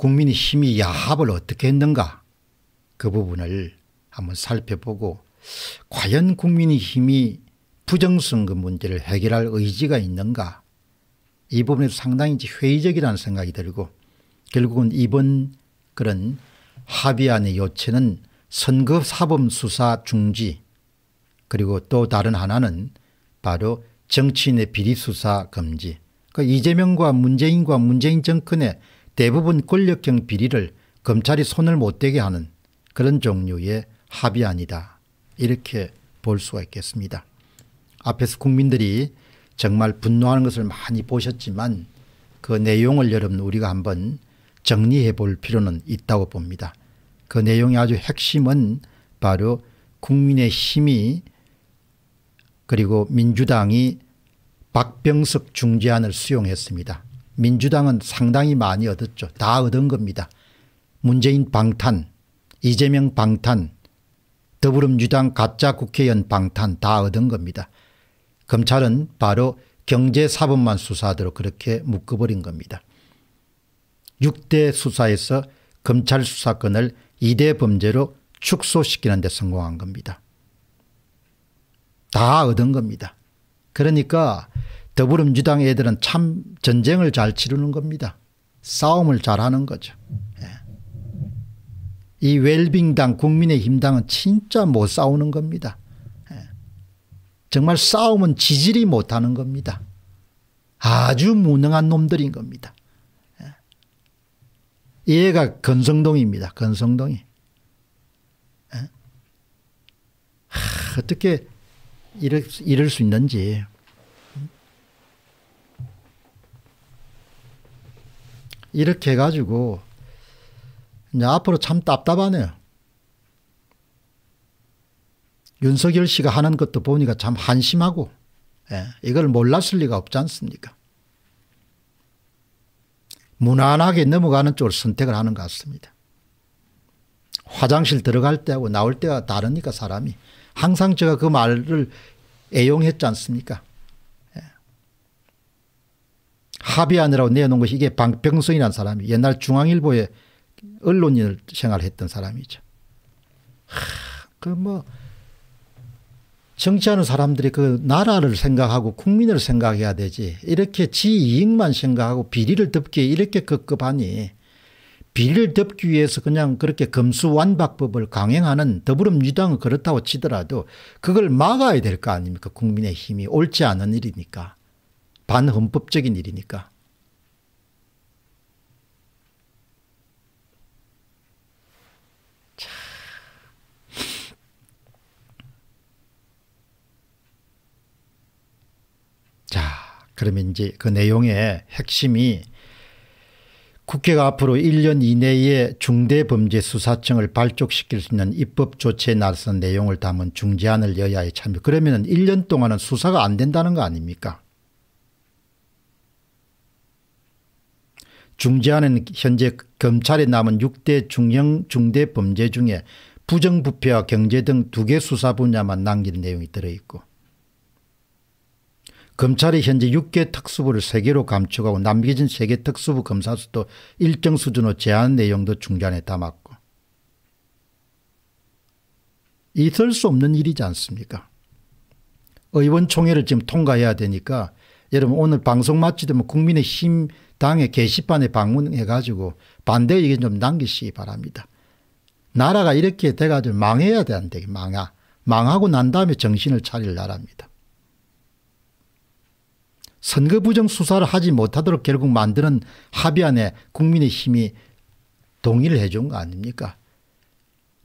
국민의 힘이 야합을 어떻게 했는가 그 부분을 한번 살펴보고 과연 국민의 힘이 부정선거 문제를 해결할 의지가 있는가 이부분에서 상당히 회의적이라는 생각이 들고 결국은 이번 그런 합의안의 요체는 선거 사범 수사 중지 그리고 또 다른 하나는 바로 정치인의 비리 수사 금지 그러니까 이재명과 문재인과 문재인 정권의 대부분 권력형 비리를 검찰이 손을 못 대게 하는 그런 종류의 합의안이다. 이렇게 볼 수가 있겠습니다. 앞에서 국민들이 정말 분노하는 것을 많이 보셨지만 그 내용을 여러분 우리가 한번 정리해 볼 필요는 있다고 봅니다. 그 내용의 아주 핵심은 바로 국민의 힘이 그리고 민주당이 박병석 중재안을 수용했습니다. 민주당은 상당히 많이 얻었죠. 다 얻은 겁니다. 문재인 방탄, 이재명 방탄, 더불어민주당 가짜 국회의원 방탄 다 얻은 겁니다. 검찰은 바로 경제사범만 수사하도록 그렇게 묶어버린 겁니다. 6대 수사에서 검찰 수사권을 2대 범죄로 축소시키는 데 성공한 겁니다. 다 얻은 겁니다. 그러니까 더불어민주당 애들은 참 전쟁을 잘 치르는 겁니다. 싸움을 잘하는 거죠. 예. 이 웰빙당 국민의힘당은 진짜 못 싸우는 겁니다. 예. 정말 싸움은 지질이 못하는 겁니다. 아주 무능한 놈들인 겁니다. 예. 얘가 건성동입니다. 건성동이. 예. 하, 어떻게 이럴, 이럴 수 있는지 이렇게 해가지고 이제 앞으로 참 답답하네요. 윤석열 씨가 하는 것도 보니까 참 한심하고 예, 이걸 몰랐을 리가 없지 않습니까? 무난하게 넘어가는 쪽을 선택을 하는 것 같습니다. 화장실 들어갈 때하고 나올 때가 다르니까 사람이. 항상 제가 그 말을 애용했지 않습니까? 합의하느라고 내놓은 것이 이게 방병성이라는 사람이 옛날 중앙일보에 언론인을 생활했던 사람이죠. 그 뭐 정치하는 사람들이 그 나라를 생각하고 국민을 생각해야 되지 이렇게 지 이익만 생각하고 비리를 덮기에 이렇게 급급하니 비리를 덮기 위해서 그냥 그렇게 검수완박법을 강행하는 더불어민주당은 그렇다고 치더라도 그걸 막아야 될 거 아닙니까 국민의 힘이 옳지 않은 일이니까 반헌법적인 일이니까. 자, 그러면 이제 그 내용의 핵심이 국회가 앞으로 1년 이내에 중대범죄수사청을 발족시킬 수 있는 입법 조치에 나선 내용을 담은 중재안을 여야에 참여. 그러면 1년 동안은 수사가 안 된다는 거 아닙니까? 중재하는 현재 검찰에 남은 6대 중형 중대 범죄 중에 부정부패와 경제 등 두 개 수사 분야만 남긴 내용이 들어있고 검찰이 현재 6개 특수부를 3개로 감축하고 남겨진 3개 특수부 검사 수도 일정 수준으로 제한 내용도 중간에 담았고 있을 수 없는 일이지 않습니까 의원총회를 지금 통과해야 되니까 여러분 오늘 방송 마치되면 국민의힘 당의 게시판에 방문해가지고 반대 의견 좀 남기시기 바랍니다. 나라가 이렇게 돼가지고 망해야 되는데 망하. 망하고 난 다음에 정신을 차릴 나라입니다. 선거 부정 수사를 하지 못하도록 결국 만드는 합의안에 국민의힘이 동의를 해준 거 아닙니까?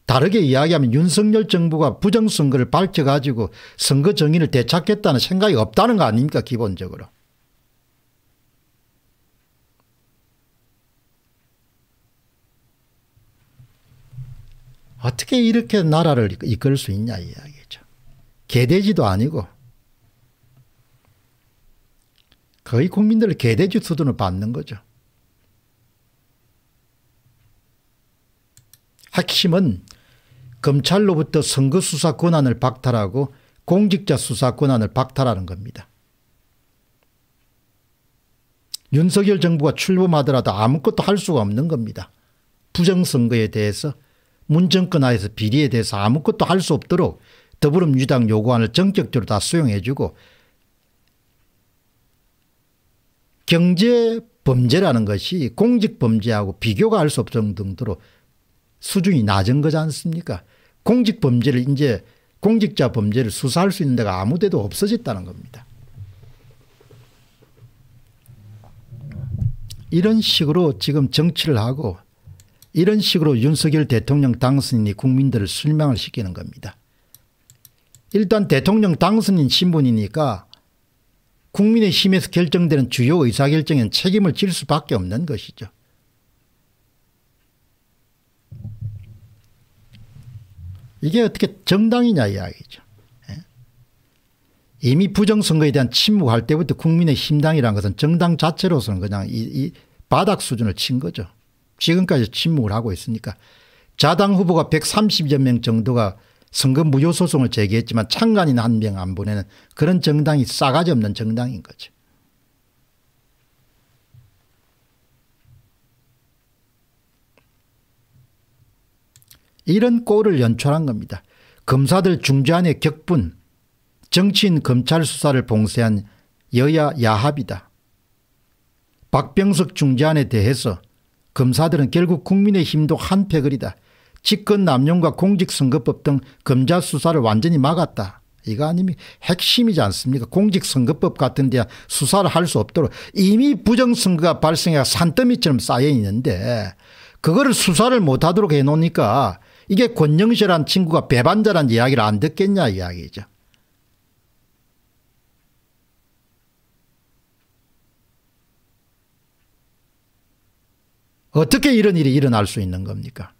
다르게 이야기하면 윤석열 정부가 부정선거를 밝혀가지고 선거 정의를 되찾겠다는 생각이 없다는 거 아닙니까 기본적으로. 어떻게 이렇게 나라를 이끌 수 있냐 이야기죠. 개돼지도 아니고 거의 국민들을 개돼지 수준으 받는 거죠. 핵심은 검찰로부터 선거 수사 권한을 박탈하고 공직자 수사 권한을 박탈하는 겁니다. 윤석열 정부가 출범하더라도 아무것도 할 수가 없는 겁니다. 부정선거에 대해서 문정권하에서 비리에 대해서 아무것도 할 수 없도록 더불어민주당 요구안을 전격적으로 다 수용해 주고 경제 범죄라는 것이 공직 범죄하고 비교가 할 수 없을 정도로 수준이 낮은 거지 않습니까 공직 범죄를 이제 공직자 범죄를 수사할 수 있는 데가 아무 데도 없어졌다는 겁니다. 이런 식으로 지금 정치를 하고 이런 식으로 윤석열 대통령 당선인이 국민들을 실망을 시키는 겁니다. 일단 대통령 당선인 신분이니까 국민의 힘에서 결정되는 주요 의사결정엔 책임을 질 수밖에 없는 것이죠. 이게 어떻게 정당이냐 이야기죠. 예. 이미 부정선거에 대한 침묵할 때부터 국민의 힘당이라는 것은 정당 자체로서는 그냥 이, 이 바닥 수준을 친 거죠. 지금까지 침묵을 하고 있으니까 자당 후보가 130여 명 정도가 선거 무효 소송을 제기했지만 창간이나한명 안 보내는 그런 정당이 싸가지 없는 정당인 거죠. 이런 꼴을 연출한 겁니다. 검사들 중재안의 격분, 정치인 검찰 수사를 봉쇄한 여야 야합이다. 박병석 중재안에 대해서 검사들은 결국 국민의힘도 한패거리다. 직권 남용과 공직선거법 등검자 수사를 완전히 막았다. 이거 아니면 핵심이지 않습니까? 공직선거법 같은 데야 수사를 할 수 없도록 이미 부정선거가 발생해 산더미처럼 쌓여 있는데 그거를 수사를 못하도록 해놓으니까 이게 권영실한 친구가 배반자란 이야기를 안 듣겠냐 이야기죠. 어떻게 이런 일이 일어날 수 있는 겁니까?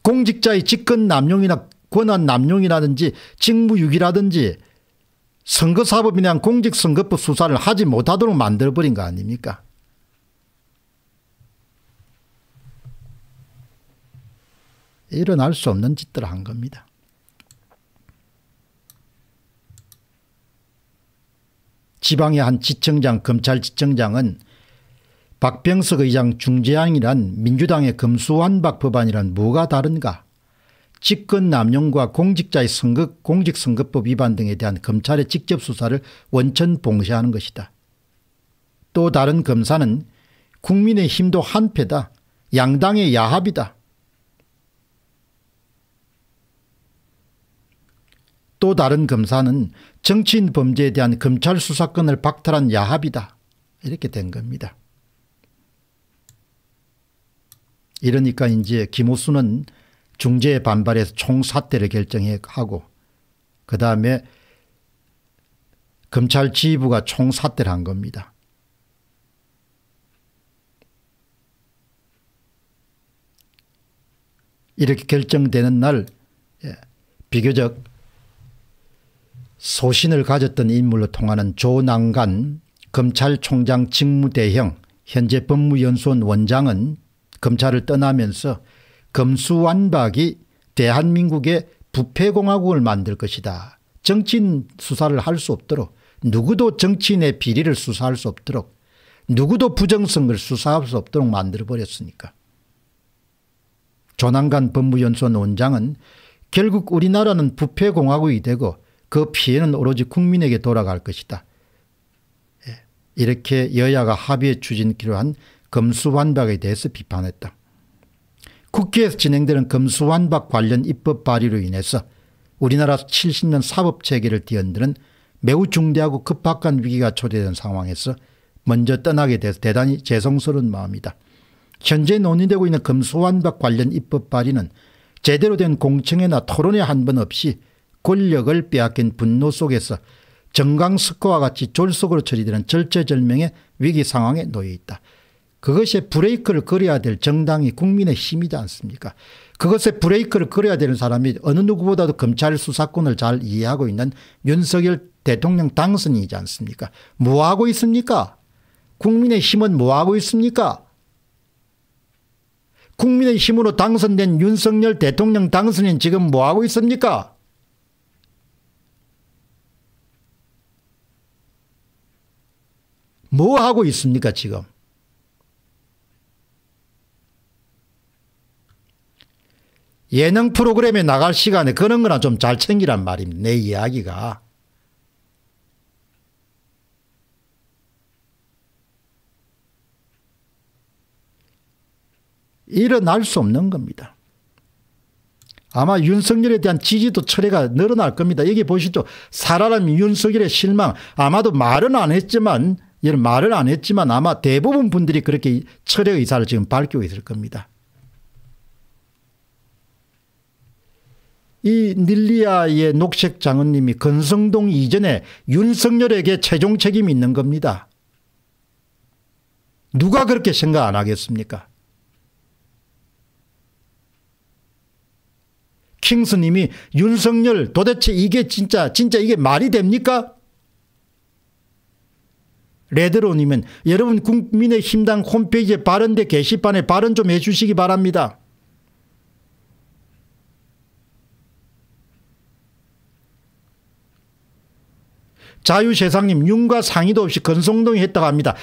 공직자의 직권 남용이나 권한 남용이라든지 직무유기라든지 선거사법에 대한 공직선거법 수사를 하지 못하도록 만들어버린 거 아닙니까? 일어날 수 없는 짓들을 한 겁니다. 지방의 한 지청장 검찰지청장은 박병석 의장 중재안이란 민주당의 금수완박 법안이란 뭐가 다른가 직권 남용과 공직자의 선거 공직선거법 위반 등에 대한 검찰의 직접 수사를 원천 봉쇄하는 것이다. 또 다른 검사는 국민의 힘도 한패다. 양당의 야합이다. 또 다른 검사는 정치인 범죄에 대한 검찰 수사권을 박탈한 야합이다. 이렇게 된 겁니다. 이러니까 이제 김호수는 중재에 반발해서 총사퇴를 결정하고 그 다음에 검찰 지휘부가 총사퇴를 한 겁니다. 이렇게 결정되는 날 예, 비교적 소신을 가졌던 인물로 통하는 조난간 검찰총장 직무대행 현재 법무연수원 원장은 검찰을 떠나면서 검수완박이 대한민국의 부패공화국을 만들 것이다. 정치인 수사를 할 수 없도록 누구도 정치인의 비리를 수사할 수 없도록 누구도 부정성을 수사할 수 없도록 만들어버렸으니까. 조난간 법무연수원 원장은 결국 우리나라는 부패공화국이 되고 그 피해는 오로지 국민에게 돌아갈 것이다. 예, 이렇게 여야가 합의에 추진키로 한 검수완박에 대해서 비판했다. 국회에서 진행되는 검수완박 관련 입법 발의로 인해서 우리나라 70년 사법체계를 뒤흔드는 매우 중대하고 급박한 위기가 초래된 상황에서 먼저 떠나게 돼서 대단히 죄송스러운 마음이다. 현재 논의되고 있는 검수완박 관련 입법 발의는 제대로 된 공청회나 토론회 한 번 없이 권력을 빼앗긴 분노 속에서 정강스석와 같이 졸속으로 처리되는 절체절명의 위기 상황에 놓여 있다. 그것에 브레이크를 걸어야 될 정당이 국민의 힘이지 않습니까 그것에 브레이크를 걸어야 되는 사람이 어느 누구보다도 검찰 수사권을 잘 이해하고 있는 윤석열 대통령 당선인이지 않습니까 뭐하고 있습니까 국민의 힘은 뭐하고 있습니까 국민의 힘으로 당선된 윤석열 대통령 당선인 지금 뭐하고 있습니까 뭐 하고 있습니까 지금? 예능 프로그램에 나갈 시간에 그런 거나 좀 잘 챙기란 말입니다. 내 이야기가. 일어날 수 없는 겁니다. 아마 윤석열에 대한 지지도 철회가 늘어날 겁니다. 여기 보시죠. 사라람 윤석열의 실망. 아마도 말은 안 했지만 이런 말을 안 했지만 아마 대부분 분들이 그렇게 철회 의사를 지금 밝히고 있을 겁니다. 이 닐리아의 녹색 장은님이 건성동 이전에 윤석열에게 최종 책임이 있는 겁니다. 누가 그렇게 생각 안 하겠습니까? 킹스님이 윤석열 도대체 이게 진짜 진짜 이게 말이 됩니까? 레드론이면 여러분 국민의힘당 홈페이지에 발언대 게시판에 발언 좀 해주시기 바랍니다. 자유세상님 윤과 상의도 없이 건성동에 했다고 합니다.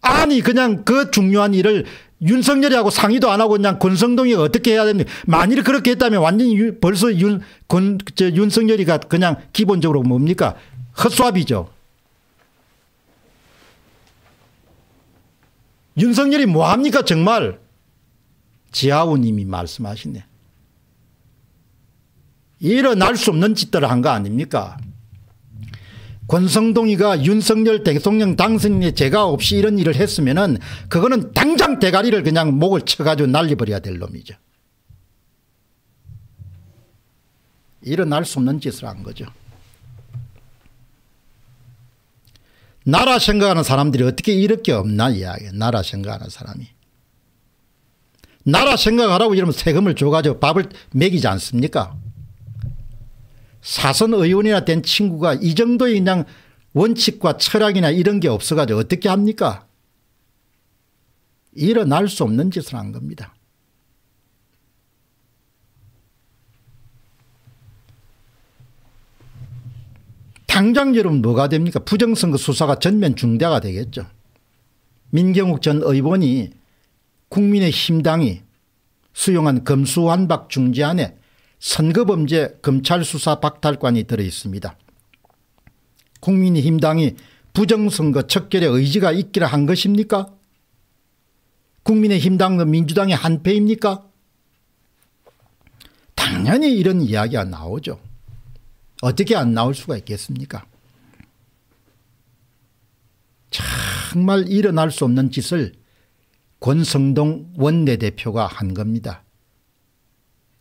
아니 그냥 그 중요한 일을 윤석열이하고 상의도 안 하고 그냥 권성동이 어떻게 해야 됩니까? 만일 그렇게 했다면 완전히 유, 벌써 윤, 권, 저, 윤석열이가 그냥 기본적으로 뭡니까? 헛수합이죠. 윤석열이 뭐합니까 정말 지하우님이 말씀하시네. 일어날 수 없는 짓들을 한 거 아닙니까? 권성동이가 윤석열 대통령 당선인의 제가 없이 이런 일을 했으면 은 그거는 당장 대가리를 그냥 목을 쳐가지고 날려버려야 될 놈이죠. 일어날 수 없는 짓을 한 거죠. 나라 생각하는 사람들이 어떻게 이렇게 없나 이야기 나라 생각하는 사람이. 나라 생각하라고 이러면 세금을 줘가지고 밥을 먹이지 않습니까? 사선 의원이나 된 친구가 이 정도의 그냥 원칙과 철학이나 이런 게 없어가지고 어떻게 합니까? 일어날 수 없는 짓을 한 겁니다. 당장 여러분 뭐가 됩니까 부정선거 수사가 전면 중대가 되겠죠. 민경욱 전 의원이 국민의힘당이 수용한 검수완박 중지안에 선거범죄 검찰수사 박탈관이 들어있습니다. 국민의힘당이 부정선거 척결에 의지가 있기를 한 것입니까? 국민의힘당은 민주당의 한패입니까? 당연히 이런 이야기가 나오죠. 어떻게 안 나올 수가 있겠습니까? 정말 일어날 수 없는 짓을 권성동 원내대표가 한 겁니다.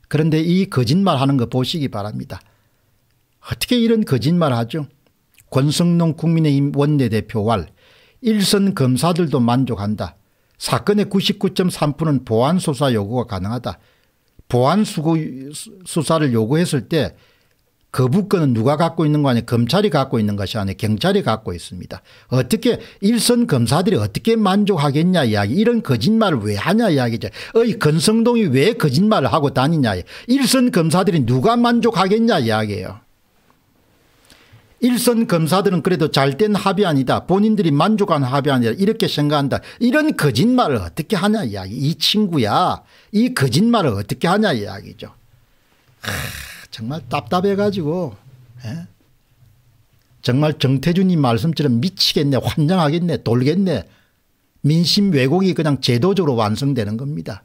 그런데 이 거짓말하는 거 보시기 바랍니다. 어떻게 이런 거짓말하죠? 권성동 국민의힘 원내대표왈 일선 검사들도 만족한다. 사건의 99.3%는 보안수사 요구가 가능하다. 보안수사를 요구했을 때 거부권은 그 누가 갖고 있는 거 아니에요. 검찰이 갖고 있는 것이 아니에요. 경찰이 갖고 있습니다. 어떻게 일선 검사들이 어떻게 만족하겠냐 이야기 이런 거짓말을 왜 하냐 이야기죠. 어이 건성동이 왜 거짓말을 하고 다니냐 일선 검사들이 누가 만족하겠냐 이야기예요. 일선 검사들은 그래도 잘 된 합의안이다. 본인들이 만족한 합의안이다. 이렇게 생각한다. 이런 거짓말을 어떻게 하냐 이야기. 이 친구야. 이 거짓말을 어떻게 하냐 이야기죠. 하... 정말 답답해가지고 예? 정말 정태준님 말씀처럼 미치겠네 환장하겠네 돌겠네 민심 왜곡이 그냥 제도적으로 완성되는 겁니다.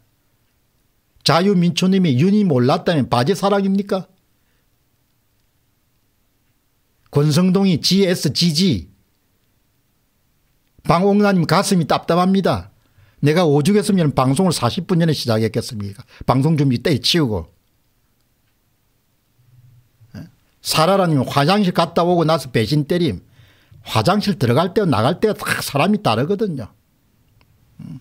자유민초님이 윤이 몰랐다면 바제사랑입니까? 권성동이 GSGG 방옥란님 가슴이 답답합니다. 내가 오죽했으면 방송을 40분 전에 시작했겠습니까? 방송 준비 때치우고 사라라님 화장실 갔다 오고 나서 배신 때림. 화장실 들어갈 때 나갈 때가 다 사람이 다르거든요. 음.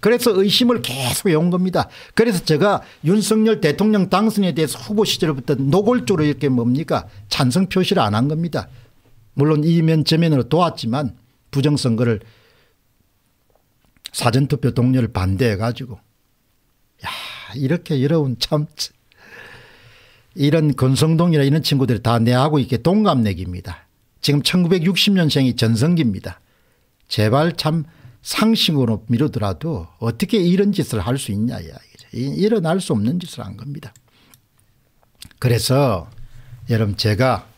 그래서 의심을 계속 해온 겁니다. 그래서 제가 윤석열 대통령 당선에 대해서 후보 시절부터 노골적으로 이렇게 뭡니까 찬성 표시를 안 한 겁니다. 물론 이면 저면으로 도왔지만 부정선거를 사전투표 동료를 반대해 가지고 야 이렇게 여러분 참 이런 건성동이나 이런 친구들이 다 내하고 이렇게 동갑내기입니다. 지금 1960년생이 전성기입니다. 제발 참 상식으로 미루더라도 어떻게 이런 짓을 할 수 있냐 이야 일어날 수 없는 짓을 한 겁니다. 그래서 여러분 제가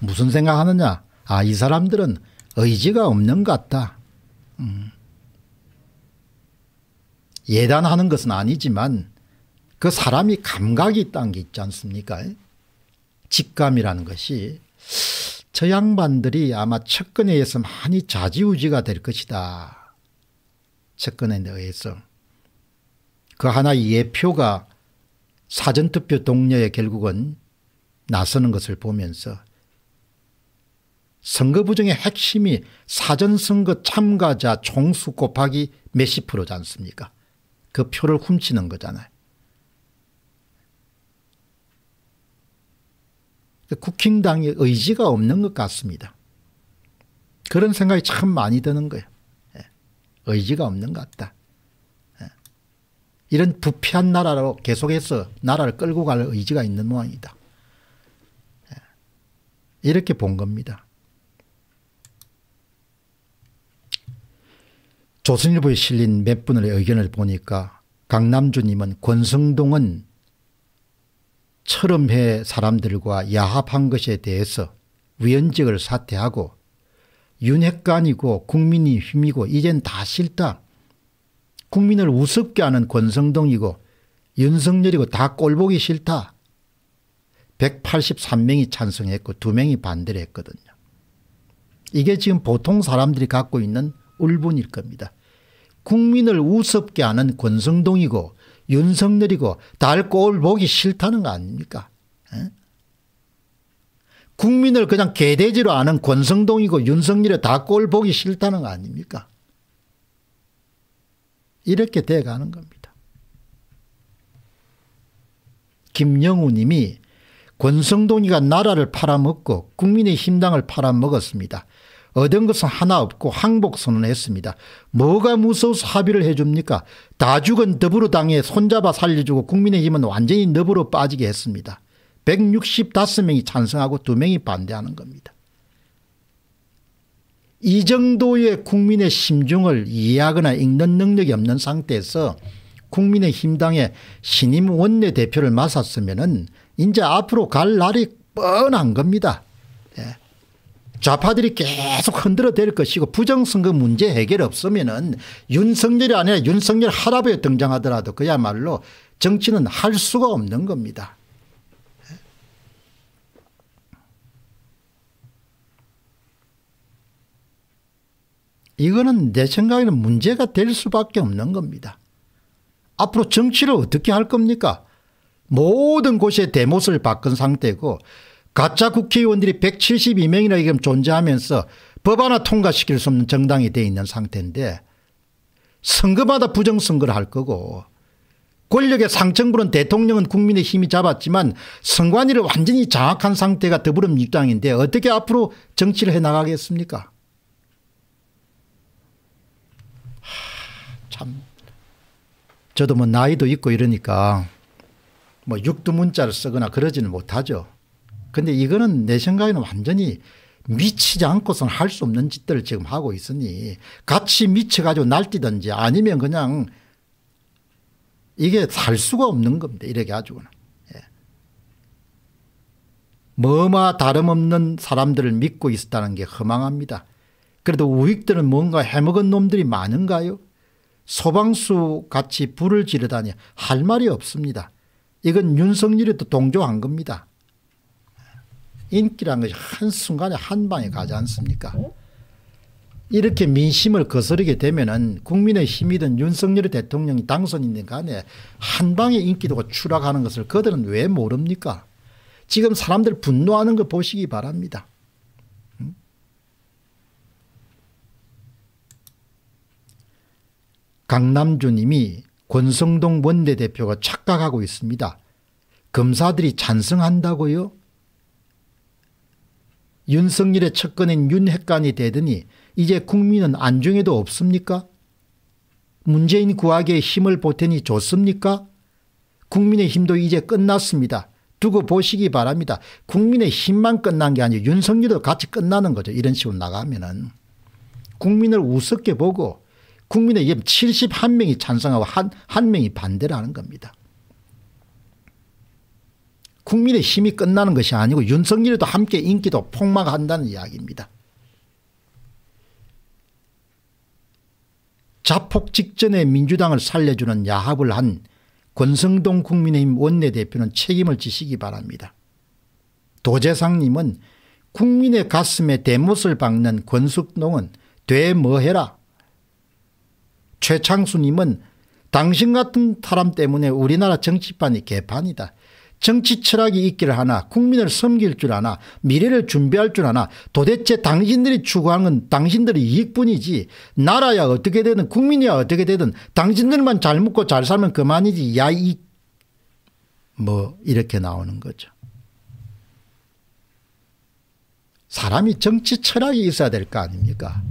무슨 생각하느냐 아 이 사람들은 의지가 없는 것 같다. 음. 예단하는 것은 아니지만 그 사람이 감각이 있다는 게 있지 않습니까? 직감이라는 것이 저 양반들이 아마 측근에 의해서 많이 좌지우지가 될 것이다. 측근에 의해서. 그 하나의 예표가 사전투표 동료에 결국은 나서는 것을 보면서 선거 부정의 핵심이 사전선거 참가자 총수 곱하기 몇십 프로지 않습니까? 그 표를 훔치는 거잖아요. 국힘당의 의지가 없는 것 같습니다. 그런 생각이 참 많이 드는 거예요. 예. 의지가 없는 것 같다. 예. 이런 부패한 나라로 계속해서 나라를 끌고 갈 의지가 있는 모양이다. 예. 이렇게 본 겁니다. 조선일보에 실린 몇 분의 의견을 보니까 강남주님은 권성동은 철음해 사람들과 야합한 것에 대해서 위원직을 사퇴하고 윤핵관이고 국민이 힘이고 이젠 다 싫다. 국민을 우습게 하는 권성동이고 윤석열이고 다 꼴보기 싫다. 183명이 찬성했고 2명이 반대를 했거든요. 이게 지금 보통 사람들이 갖고 있는 울분일 겁니다. 국민을 우습게 하는 권성동이고 윤석열이고 달꼴 보기 싫다는 거 아닙니까? 에? 국민을 그냥 개돼지로 아는 권성동이고 윤석열이 다꼴 보기 싫다는 거 아닙니까? 이렇게 돼가는 겁니다. 김영우 님이 권성동이가 나라를 팔아먹고 국민의 힘당을 팔아먹었습니다. 얻은 것은 하나 없고 항복 선언했습니다. 뭐가 무서워서 합의를 해줍니까? 다 죽은 더불어당에 손잡아 살려주고 국민의힘은 완전히 너으로 빠지게 했습니다. 165명이 찬성하고 2명이 반대하는 겁니다. 이 정도의 국민의 심중을 이해하거나 읽는 능력이 없는 상태에서 국민의힘당의 신임 원내대표를 맡았으면 이제 앞으로 갈 날이 뻔한 겁니다. 좌파들이 계속 흔들어 댈 것이고 부정선거 문제 해결 없으면은 윤석열이 아니라 윤석열 하라베 등장하더라도 그야말로 정치는 할 수가 없는 겁니다. 이거는 내 생각에는 문제가 될 수밖에 없는 겁니다. 앞으로 정치를 어떻게 할 겁니까? 모든 곳에 대못을 박은 상태고 가짜 국회의원들이 172명이나 지금 존재하면서 법 하나 통과시킬 수 없는 정당이 돼 있는 상태인데 선거마다 부정선거를 할 거고 권력의 상층부는 대통령은 국민의 힘이 잡았지만 선관위를 완전히 장악한 상태가 더불어민주당인데 어떻게 앞으로 정치를 해나가겠습니까 참 저도 뭐 나이도 있고 이러니까 뭐 육두문자를 쓰거나 그러지는 못하죠. 근데 이거는 내 생각에는 완전히 미치지 않고서는 할 수 없는 짓들을 지금 하고 있으니 같이 미쳐가지고 날뛰든지 아니면 그냥 이게 살 수가 없는 겁니다. 이렇게 아주고는 예. 뭐마 다름없는 사람들을 믿고 있었다는 게 허망합니다. 그래도 우익들은 뭔가 해먹은 놈들이 많은가요? 소방수 같이 불을 지르다니 할 말이 없습니다. 이건 윤석열이 또 동조한 겁니다. 인기란 것이 한순간에 한방에 가지 않습니까? 네. 이렇게 민심을 거스르게 되면은 국민의힘이든 윤석열 대통령이 당선인 간에 한방에 인기도가 추락하는 것을 그들은 왜 모릅니까? 지금 사람들 분노하는 거 보시기 바랍니다. 강남주님이 권성동 원내대표가 착각하고 있습니다. 검사들이 찬성한다고요? 윤석열의 측근인 윤핵관이 되더니 이제 국민은 안중에도 없습니까? 문재인 구하기에 힘을 보태니 좋습니까? 국민의 힘도 이제 끝났습니다. 두고 보시기 바랍니다. 국민의 힘만 끝난 게 아니고 윤석열도 같이 끝나는 거죠. 이런 식으로 나가면은. 국민을 우습게 보고 국민의 71명이 찬성하고 한, 한 명이 반대를 는 겁니다. 국민의 힘이 끝나는 것이 아니고 윤석열도 함께 인기도 폭망한다는 이야기입니다. 자폭 직전에 민주당을 살려주는 야합을 한 권성동 국민의힘 원내대표는 책임을 지시기 바랍니다. 도재상님은 국민의 가슴에 대못을 박는 권숙농은 되뭐해라. 최창수님은 당신 같은 사람 때문에 우리나라 정치판이 개판이다. 정치 철학이 있기를 하나 국민을 섬길 줄 아나 미래를 준비할 줄 아나 도대체 당신들이 추구하는 건 당신들의 이익뿐이지 나라야 어떻게 되든 국민이야 어떻게 되든 당신들만 잘 먹고 잘 살면 그만이지 야 이 뭐 이렇게 나오는 거죠. 사람이 정치 철학이 있어야 될 거 아닙니까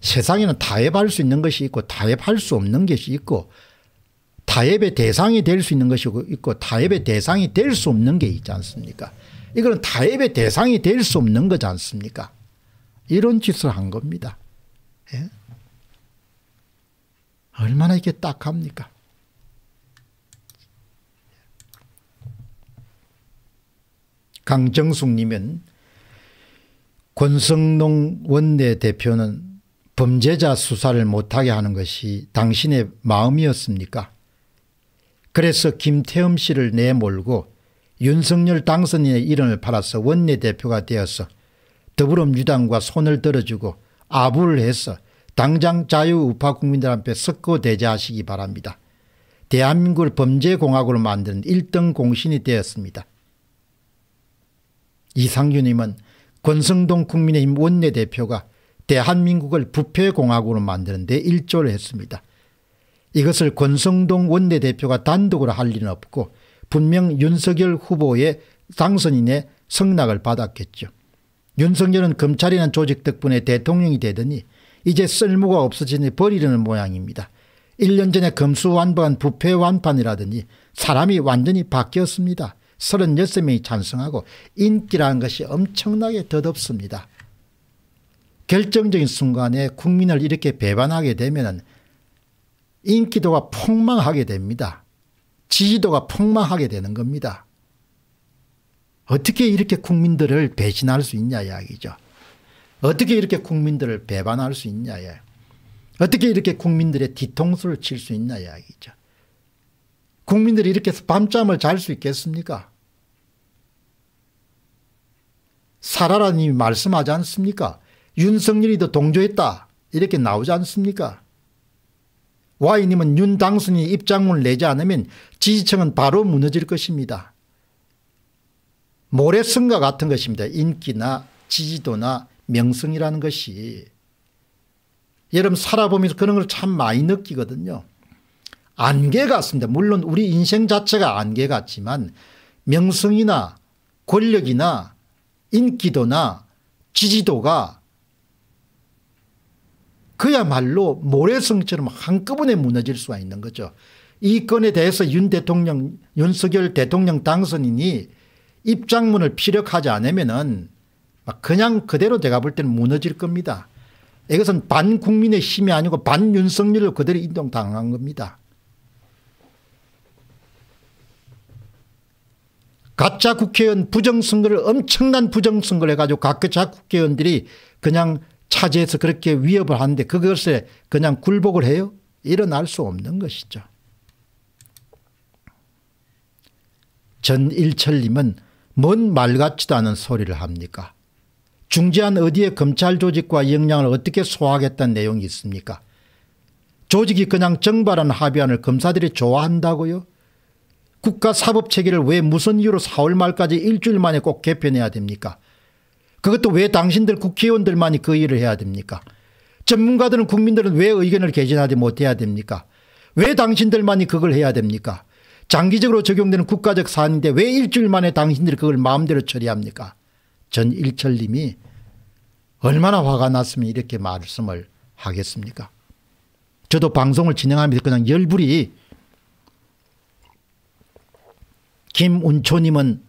세상에는 타협할 수 있는 것이 있고 타협할 수 없는 것이 있고 타협의 대상이 될 수 있는 것이 있고 타협의 대상이 될 수 없는 게 있지 않습니까 이거는 타협의 대상이 될 수 없는 거지 않습니까 이런 짓을 한 겁니다 예? 얼마나 이게 딱합니까 강정숙님은 권성동 원내대표는 범죄자 수사를 못하게 하는 것이 당신의 마음이었습니까? 그래서 김태흠 씨를 내몰고 윤석열 당선인의 이름을 팔아서 원내대표가 되어서 더불어민주당과 손을 들어주고 아부를 해서 당장 자유우파 국민들 앞에 석고 대제하시기 바랍니다. 대한민국을 범죄공학으로 만드는 1등 공신이 되었습니다. 이상균님은 권성동 국민의힘 원내대표가 대한민국을 부패공학으로 만드는 데 일조를 했습니다. 이것을 권성동 원내대표가 단독으로 할 일은 없고 분명 윤석열 후보의 당선인의 성낙을 받았겠죠. 윤석열은 검찰이란 조직 덕분에 대통령이 되더니 이제 쓸모가 없어지니 버리려는 모양입니다. 1년 전에 검수완반 부패완판이라더니 사람이 완전히 바뀌었습니다. 36명이 찬성하고 인기라는 것이 엄청나게 덧없습니다. 결정적인 순간에 국민을 이렇게 배반하게 되면 인기도가 폭망하게 됩니다. 지지도가 폭망하게 되는 겁니다. 어떻게 이렇게 국민들을 배신할 수 있냐 이야기죠. 어떻게 이렇게 국민들을 배반할 수 있냐 이야기. 예. 어떻게 이렇게 국민들의 뒤통수를 칠 수 있냐 이야기죠. 국민들이 이렇게 해서 밤잠을 잘 수 있겠습니까? 사라라님이 말씀하지 않습니까? 윤석열이 도 동조했다 이렇게 나오지 않습니까? Y님은 윤 당순이 입장문을 내지 않으면 지지층은 바로 무너질 것입니다. 모래성과 같은 것입니다. 인기나 지지도나 명성이라는 것이. 여러분 살아보면서 그런 걸 참 많이 느끼거든요. 안개 같습니다. 물론 우리 인생 자체가 안개 같지만 명성이나 권력이나 인기도나 지지도가 그야말로 모래성처럼 한꺼번에 무너질 수가 있는 거죠. 이 건에 대해서 윤 대통령, 윤석열 대통령 당선인이 입장문을 피력하지 않으면은 그냥 그대로 제가 볼 때는 무너질 겁니다. 이것은 반국민의 힘이 아니고 반윤석열로 그대로 인정당한 겁니다. 가짜 국회의원 부정선거를 엄청난 부정선거를 해가지고 가짜 국회의원들이 그냥 차지해서 그렇게 위협을 하는데 그것에 그냥 굴복을 해요? 일어날 수 없는 것이죠. 전일철님은 뭔 말 같지도 않은 소리를 합니까? 중재한 어디에 검찰 조직과 역량을 어떻게 소화하겠다는 내용이 있습니까? 조직이 그냥 정발한 합의안을 검사들이 좋아한다고요? 국가 사법체계를 왜 무슨 이유로 4월 말까지 일주일 만에 꼭 개편해야 됩니까? 그것도 왜 당신들 국회의원들만이 그 일을 해야 됩니까? 전문가들은 국민들은 왜 의견을 개진하지 못해야 됩니까? 왜 당신들만이 그걸 해야 됩니까? 장기적으로 적용되는 국가적 사안인데 왜 일주일 만에 당신들이 그걸 마음대로 처리합니까? 전 일철님이 얼마나 화가 났으면 이렇게 말씀을 하겠습니까? 저도 방송을 진행하면서 그냥 열불이 김운초님은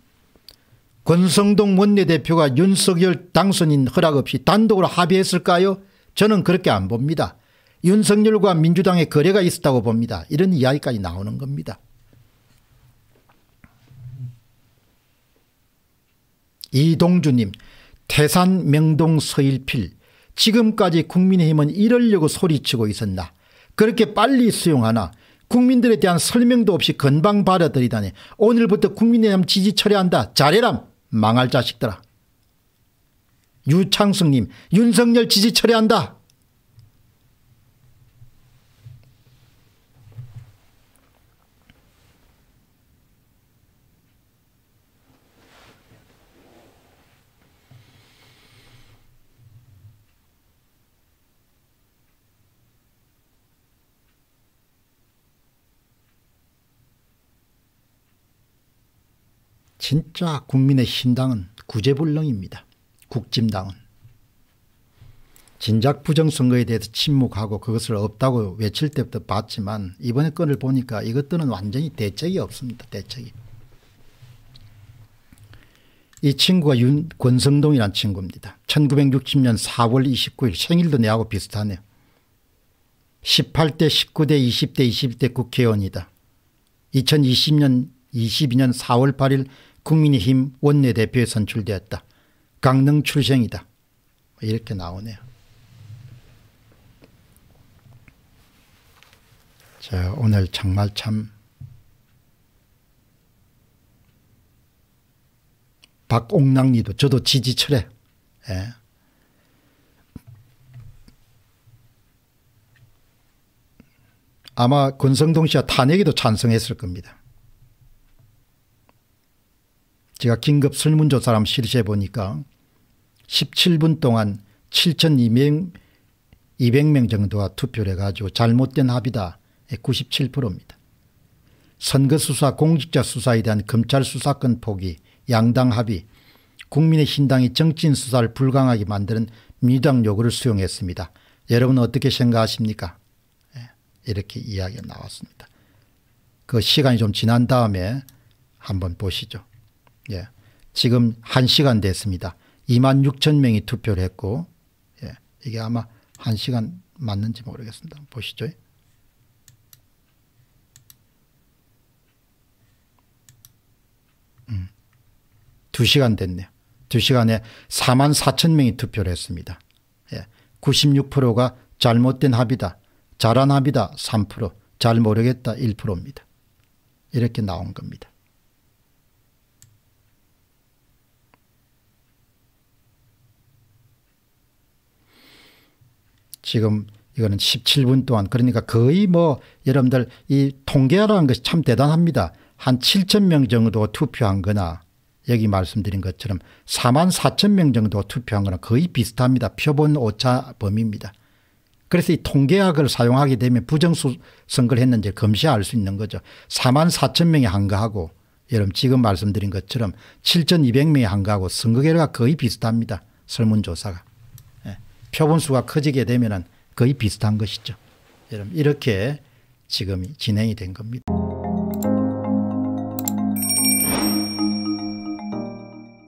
권성동 원내대표가 윤석열 당선인 허락 없이 단독으로 합의했을까요? 저는 그렇게 안 봅니다. 윤석열과 민주당의 거래가 있었다고 봅니다. 이런 이야기까지 나오는 겁니다. 이동주님 태산 명동 서일필 지금까지 국민의힘은 이럴려고 소리치고 있었나 그렇게 빨리 수용하나 국민들에 대한 설명도 없이 건방 받아들이다니 오늘부터 국민의힘 지지 철회한다 잘해람 망할 자식들아. 유창승님 윤석열 지지 철회한다. 진짜 국민의 신당은 구제불능입니다. 국진당은. 진작 부정선거에 대해서 침묵하고 그것을 없다고 외칠 때부터 봤지만 이번에 건을 보니까 이것들은 완전히 대책이 없습니다. 대책이. 이 친구가 윤, 권성동이란 친구입니다. 1960년 4월 29일 생일도 내하고 비슷하네요. 18대 19대 20대 20대 국회의원이다. 2020년 22년 4월 8일 국민의힘 원내대표에 선출되었다. 강릉 출생이다. 이렇게 나오네요. 자, 오늘 정말 참 박옥랑님도 저도 지지철에 예. 아마 권성동 씨와 탄핵에도 찬성했을 겁니다. 제가 긴급 설문조사를 한번 실시해 보니까 17분 동안 7,200명 정도가 투표를 해가지고 잘못된 합의다 97%입니다. 예, 선거수사 공직자 수사에 대한 검찰 수사권 포기 양당 합의 국민의 신당이 정치인 수사를 불강하게 만드는 민주당 요구를 수용했습니다. 여러분 은 어떻게 생각하십니까? 예, 이렇게 이야기가 나왔습니다. 그 시간이 좀 지난 다음에 한번 보시죠. 예. 지금 1시간 됐습니다. 2만 6천 명이 투표를 했고 예. 이게 아마 1시간 맞는지 모르겠습니다. 보시죠. 음. 2시간 됐네요. 2시간에 4만 4천 명이 투표를 했습니다. 예. 96%가 잘못된 합의다. 잘한 합의다 3%, 잘 모르겠다 1%입니다. 이렇게 나온 겁니다. 지금 이거는 17분 동안 그러니까 거의 뭐 여러분들 이 통계라는 것이 참 대단합니다. 한 7천 명 정도 투표한 거나 여기 말씀드린 것처럼 4만 4천 명 정도 투표한 거나 거의 비슷합니다. 표본 오차 범위입니다. 그래서 이 통계학을 사용하게 되면 부정선거를 수 했는지 검시할 수 있는 거죠. 4만 4천 명이 한 거하고 여러분 지금 말씀드린 것처럼 7,200명이 한 거하고 선거 결과가 거의 비슷합니다. 설문조사가. 표본수가 커지게 되면 거의 비슷한 것이죠. 여러분 이렇게 지금 진행이 된 겁니다.